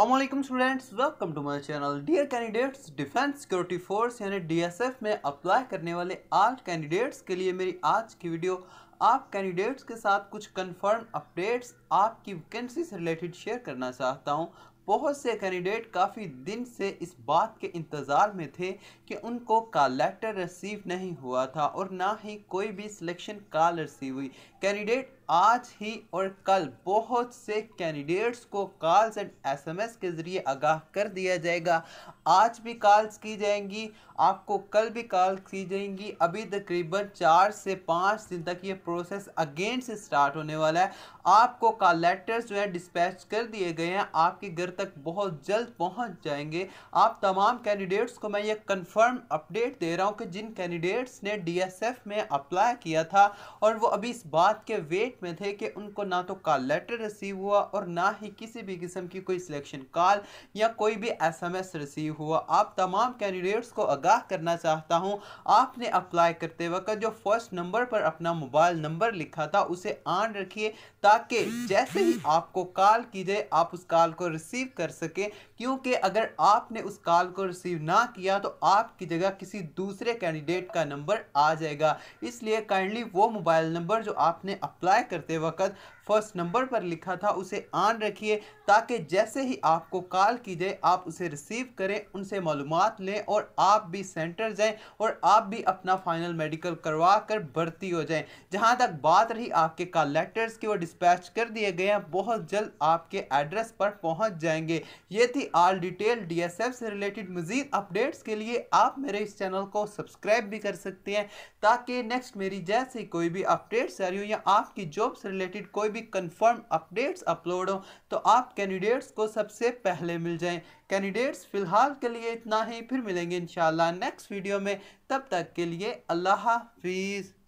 अल्लाम students welcome to my channel dear candidates defence security force यानी DSF में apply करने वाले आठ कैंडिडेट्स के लिए मेरी आज की वीडियो आप कैंडिडेट्स के साथ कुछ कंफर्म अपडेट्स आपकी वैकेंसी से रिलेटेड शेयर करना चाहता हूं बहुत से कैंडिडेट काफ़ी दिन से इस बात के इंतज़ार में थे कि उनको का लेटर रिसीव नहीं हुआ था और ना ही कोई भी सिलेक्शन कॉल रिसीव हुई कैंडिडेट आज ही और कल बहुत से कैंडिडेट्स को कॉल्स एंड एसएमएस के ज़रिए आगाह कर दिया जाएगा आज भी कॉल्स की जाएंगी आपको कल भी कॉल की जाएंगी अभी तकरीबन चार से पाँच दिन तक ये प्रोसेस अगेन से स्टार्ट होने वाला है आपको कॉल लेटर्स जो है डिस्पैच कर दिए गए हैं आपके घर तक बहुत जल्द पहुंच जाएंगे आप तमाम कैंडिडेट्स को मैं ये कंफर्म अपडेट दे रहा हूं कि जिन कैंडिडेट्स ने डीएसएफ में अप्लाई किया था और वो अभी इस बात के वेट में थे कि उनको ना तो कॉल लेटर रिसीव हुआ और ना ही किसी भी किस्म की कोई सिलेक्शन कॉल या कोई भी एस रिसीव हुआ आप तमाम कैंडिडेट्स को आगाह करना चाहता हूँ आपने अप्लाई करते वक्त जो फर्स्ट नंबर पर अपना मोबाइल नंबर लिखा था उसे ऑन रखिए ताकि जैसे ही आपको कॉल की जाए आप उस कॉल को रिसीव रिसीव कर सके क्योंकि अगर आपने उस कॉल को रिसीव ना किया तो आपकी जगह किसी दूसरे कैंडिडेट का नंबर आ जाएगा इसलिए काइंडली वो मोबाइल नंबर जो आपने अप्लाई करते वक्त फर्स्ट नंबर पर लिखा था उसे ऑन रखिए ताकि जैसे ही आपको कॉल की जाए आप उसे रिसीव करें उनसे मालूम लें और आप भी सेंटर जाएं और आप भी अपना फाइनल मेडिकल करवा कर भर्ती हो जाएं जहां तक बात रही आपके कॉल लेटर्स की वो डिस्पैच कर दिए गए हैं बहुत जल्द आपके एड्रेस पर पहुंच जाए जाएंगे ये थी ऑल डिटेल डीएसएफ से रिलेटेड मज़ीद अपडेट्स के लिए आप मेरे इस चैनल को सब्सक्राइब भी कर सकते हैं ताकि नेक्स्ट मेरी जैसी कोई भी अपडेट्स आ रही हो या आपकी जॉब से रिलेटेड कोई भी कन्फर्म अपडेट्स अपलोड हो तो आप कैंडिडेट्स को सबसे पहले मिल जाए कैंडिडेट्स फ़िलहाल के लिए इतना ही फिर मिलेंगे इन नेक्स्ट वीडियो में तब तक के लिए अल्लाह हाफिज़